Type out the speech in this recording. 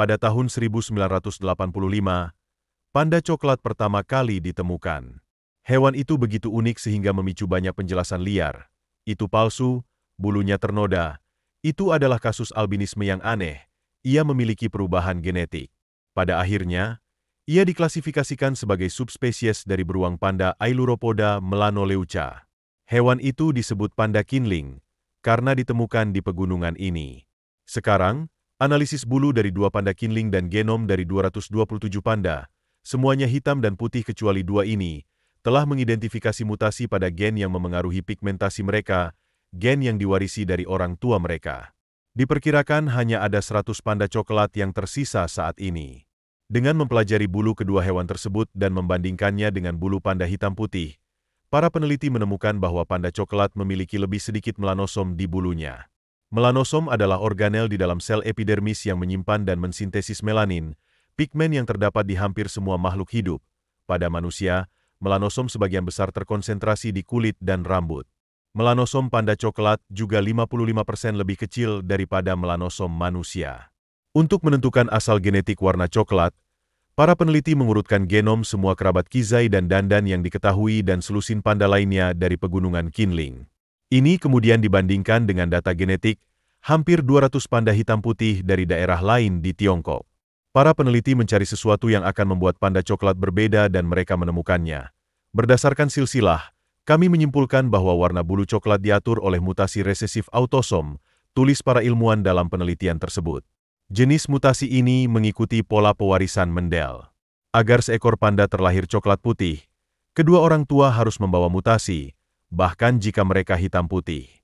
pada tahun 1985, panda coklat pertama kali ditemukan. Hewan itu begitu unik sehingga memicu banyak penjelasan liar. Itu palsu, bulunya ternoda, itu adalah kasus albinisme yang aneh, ia memiliki perubahan genetik. Pada akhirnya, ia diklasifikasikan sebagai subspesies dari beruang panda Ailuropoda melanoleuca. Hewan itu disebut panda kinling, karena ditemukan di pegunungan ini. Sekarang, Analisis bulu dari dua panda kinling dan genom dari 227 panda, semuanya hitam dan putih kecuali dua ini, telah mengidentifikasi mutasi pada gen yang memengaruhi pigmentasi mereka, gen yang diwarisi dari orang tua mereka. Diperkirakan hanya ada 100 panda coklat yang tersisa saat ini. Dengan mempelajari bulu kedua hewan tersebut dan membandingkannya dengan bulu panda hitam putih, para peneliti menemukan bahwa panda coklat memiliki lebih sedikit melanosom di bulunya. Melanosom adalah organel di dalam sel epidermis yang menyimpan dan mensintesis melanin, pigmen yang terdapat di hampir semua makhluk hidup. Pada manusia, melanosom sebagian besar terkonsentrasi di kulit dan rambut. Melanosom panda coklat juga 55% lebih kecil daripada melanosom manusia. Untuk menentukan asal genetik warna coklat, para peneliti mengurutkan genom semua kerabat Kizai dan Dandan yang diketahui dan selusin panda lainnya dari pegunungan Kinling. Ini kemudian dibandingkan dengan data genetik hampir 200 panda hitam putih dari daerah lain di Tiongkok. Para peneliti mencari sesuatu yang akan membuat panda coklat berbeda dan mereka menemukannya. Berdasarkan silsilah, kami menyimpulkan bahwa warna bulu coklat diatur oleh mutasi resesif autosom, tulis para ilmuwan dalam penelitian tersebut. Jenis mutasi ini mengikuti pola pewarisan Mendel. Agar seekor panda terlahir coklat putih, kedua orang tua harus membawa mutasi, bahkan jika mereka hitam putih.